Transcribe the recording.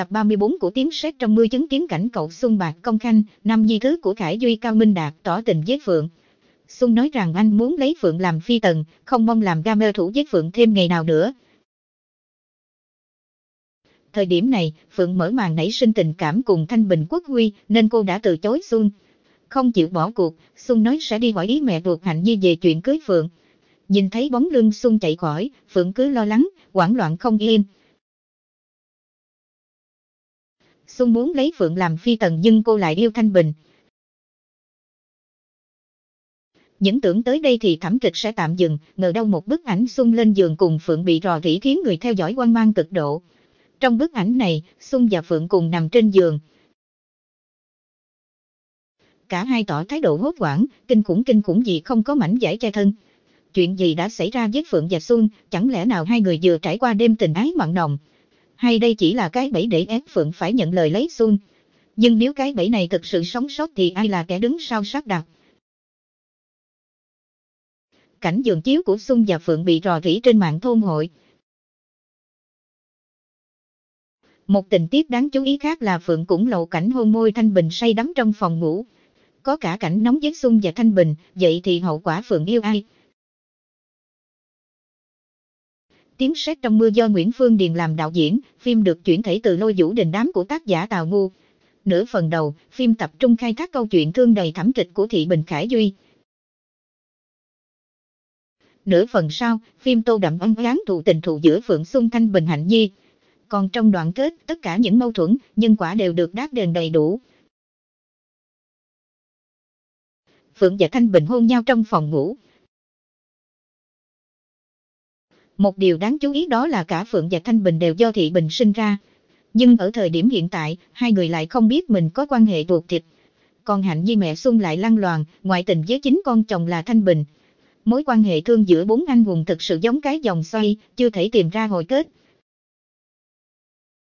tập 34 của tiếng sét trong mưa chứng kiến cảnh cậu Xuân Bạc công khanh, năm di thứ của Khải Duy Cao Minh Đạt tỏ tình với Phượng. Xuân nói rằng anh muốn lấy Phượng làm phi tần, không mong làm ga mê thủ với Phượng thêm ngày nào nữa. Thời điểm này, Phượng mở màn nảy sinh tình cảm cùng Thanh Bình Quốc Huy, nên cô đã từ chối Xuân. Không chịu bỏ cuộc, Xuân nói sẽ đi hỏi ý mẹ ruột Hạnh Nhi về chuyện cưới Phượng. Nhìn thấy bóng lưng Xuân chạy khỏi, Phượng cứ lo lắng, hoảng loạn không yên. Xuân muốn lấy Phượng làm phi tần nhưng cô lại yêu Thanh Bình. Những tưởng tới đây thì thẩm kịch sẽ tạm dừng, ngờ đâu một bức ảnh Xuân lên giường cùng Phượng bị rò rỉ khiến người theo dõi quan mang cực độ. Trong bức ảnh này, Xuân và Phượng cùng nằm trên giường. Cả hai tỏ thái độ hốt hoảng, kinh khủng kinh khủng gì không có mảnh giải che thân. Chuyện gì đã xảy ra với Phượng và Xuân, chẳng lẽ nào hai người vừa trải qua đêm tình ái mặn nồng, hay đây chỉ là cái bẫy để ép Phượng phải nhận lời lấy Xuân. Nhưng nếu cái bẫy này thực sự sống sót thì ai là kẻ đứng sau sát đặt? Cảnh giường chiếu của Xuân và Phượng bị rò rỉ trên mạng thôn hội. Một tình tiết đáng chú ý khác là Phượng cũng lộ cảnh hôn môi Thanh Bình say đắm trong phòng ngủ. Có cả cảnh nóng với Xuân và Thanh Bình, vậy thì hậu quả Phượng yêu ai? Tiếng sét trong mưa do Nguyễn Phương Điền làm đạo diễn, phim được chuyển thể từ lôi vũ đình đám của tác giả Tào Ngu. Nửa phần đầu, phim tập trung khai thác câu chuyện thương đầy thảm kịch của Thị Bình Khải Duy. Nửa phần sau, phim tô đậm ân gán thụ tình thụ giữa Phượng Xuân Thanh Bình Hạnh Nhi. Còn trong đoạn kết, tất cả những mâu thuẫn, nhân quả đều được đáp đền đầy đủ. Phượng và Thanh Bình hôn nhau trong phòng ngủ, Một điều đáng chú ý đó là cả Phượng và Thanh Bình đều do Thị Bình sinh ra. Nhưng ở thời điểm hiện tại, hai người lại không biết mình có quan hệ ruột thịt. Còn Hạnh Di mẹ Xuân lại lăng loàn, ngoại tình với chính con chồng là Thanh Bình. Mối quan hệ thương giữa bốn anh hùng thực sự giống cái dòng xoay, chưa thể tìm ra hồi kết.